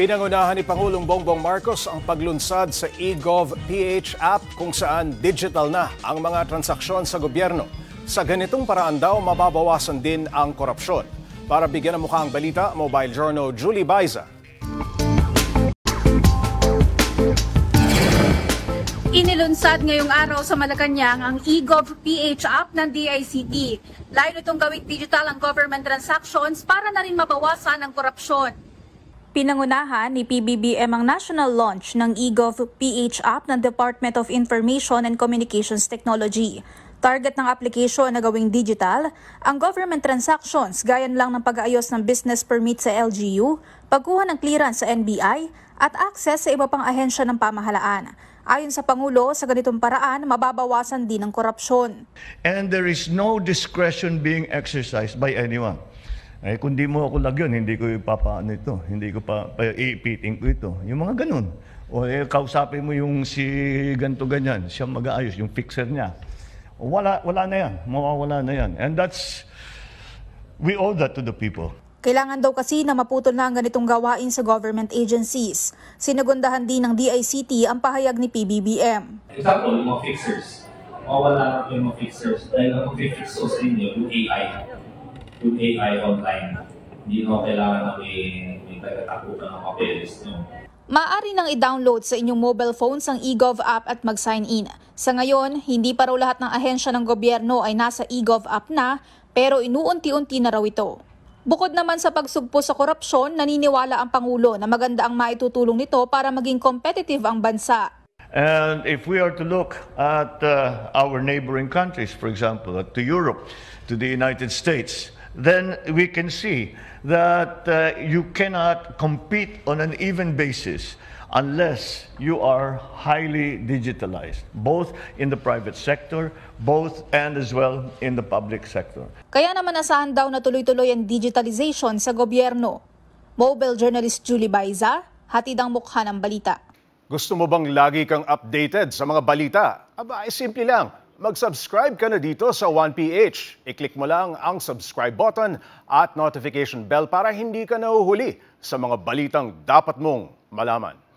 Pinangunahan ni Pangulong Bongbong Marcos ang paglunsad sa eGovPH app kung saan digital na ang mga transaksyon sa gobyerno. Sa ganitong paraan daw, mababawasan din ang korupsyon. Para bigyan ng mukha ang balita, Mobile Journal Julie Baiza. Inilunsad ngayong araw sa Malacanang ang eGovPH app ng DICT. Layo nitong gawing digital ang government transactions para na rin mabawasan ang korupsyon. Pinangunahan ni PBBM ang national launch ng eGov PH app ng Department of Information and Communications Technology. Target ng application na gawing digital, ang government transactions gaya lang ng pag-aayos ng business permit sa LGU, pagkuha ng clearance sa NBI, at access sa iba pang ahensya ng pamahalaan. Ayon sa Pangulo, sa ganitong paraan, mababawasan din ang korupsyon. And there is no discretion being exercised by anyone. Eh, kung di mo ako lagyan, hindi ko ipapaano ito. Hindi ko pa, pa iipitin ko ito. Yung mga ganun. O eh, kausapin mo yung si ganto ganyan, siya mag-aayos, yung fixer niya. Wala, wala na yan. Mawawala na yan. And that's, we owe that to the people. Kailangan daw kasi na maputol na ang ganitong gawain sa government agencies. Sinagundahan din ng DICT ang pahayag ni PBBM. Example, yung mga fixers. Mawawala na yung mga fixers dahil ang mag-fix sa inyo, yung AI yung AI online. Hindi na kailangan na may, may tagatakbo ng papeles. No? Maari nang i-download sa inyong mobile phones ang eGov app at mag-sign in. Sa ngayon, hindi pa raw lahat ng ahensya ng gobyerno ay nasa eGov app na, pero inuunti-unti na raw ito. Bukod naman sa pagsugpo sa korupsyon, naniniwala ang Pangulo na maganda ang maitutulong nito para maging competitive ang bansa. And if we are to look at uh, our neighboring countries, for example, to Europe, to the United States, then we can see that uh, you cannot compete on an even basis unless you are highly digitalized, both in the private sector, both and as well in the public sector. Kaya naman asahan daw na tuloy-tuloy ang digitalization sa gobyerno. Mobile journalist Julie Baiza, hatid ang mukha ng balita. Gusto mo bang lagi kang updated sa mga balita? Aba, eh, simple lang mag-subscribe ka na dito sa 1PH. I-click mo lang ang subscribe button at notification bell para hindi ka nahuhuli sa mga balitang dapat mong malaman.